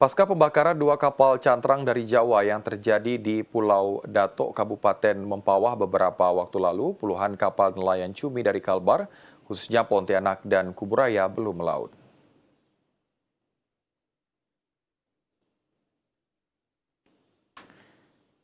Pasca pembakaran dua kapal cantrang dari Jawa yang terjadi di Pulau Datuk Kabupaten Mempawah beberapa waktu lalu, puluhan kapal nelayan cumi dari Kalbar, khususnya Pontianak dan Kuburaya belum melaut.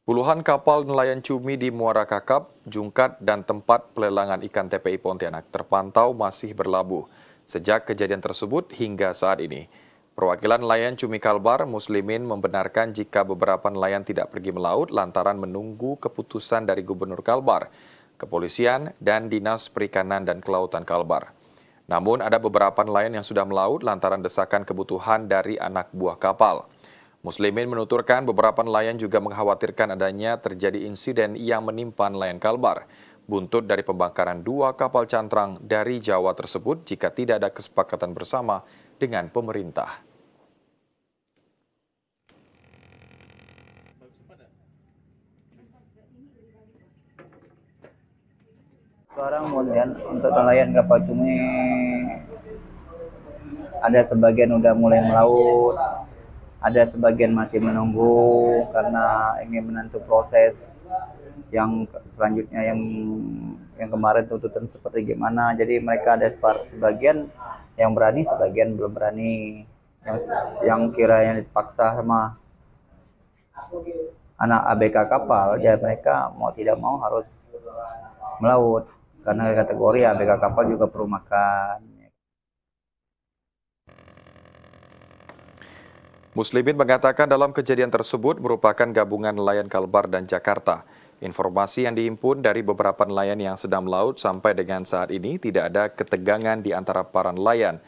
Puluhan kapal nelayan cumi di Muara Kakap, Jungkat, dan tempat pelelangan ikan TPI Pontianak terpantau masih berlabuh sejak kejadian tersebut hingga saat ini. Perwakilan nelayan Cumi Kalbar Muslimin membenarkan jika beberapa nelayan tidak pergi melaut lantaran menunggu keputusan dari Gubernur Kalbar, Kepolisian, dan Dinas Perikanan dan Kelautan Kalbar. Namun ada beberapa nelayan yang sudah melaut lantaran desakan kebutuhan dari anak buah kapal. Muslimin menuturkan beberapa nelayan juga mengkhawatirkan adanya terjadi insiden yang menimpa nelayan Kalbar buntut dari pembakaran dua kapal cantrang dari Jawa tersebut jika tidak ada kesepakatan bersama dengan pemerintah. Sekarang kemudian untuk nelayan kapal cumi ada sebagian udah mulai melaut, ada sebagian masih menunggu karena ingin menentu proses yang selanjutnya yang yang kemarin tuntutan seperti gimana jadi mereka ada sebagian yang berani sebagian belum berani yang yang kira yang dipaksa sama anak ABK kapal jadi mereka mau tidak mau harus melaut karena kategori ABK kapal juga perlu makan Muslimin mengatakan dalam kejadian tersebut merupakan gabungan nelayan Kalbar dan Jakarta. Informasi yang diimpun dari beberapa nelayan yang sedang melaut sampai dengan saat ini tidak ada ketegangan di antara para nelayan.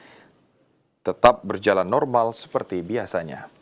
Tetap berjalan normal seperti biasanya.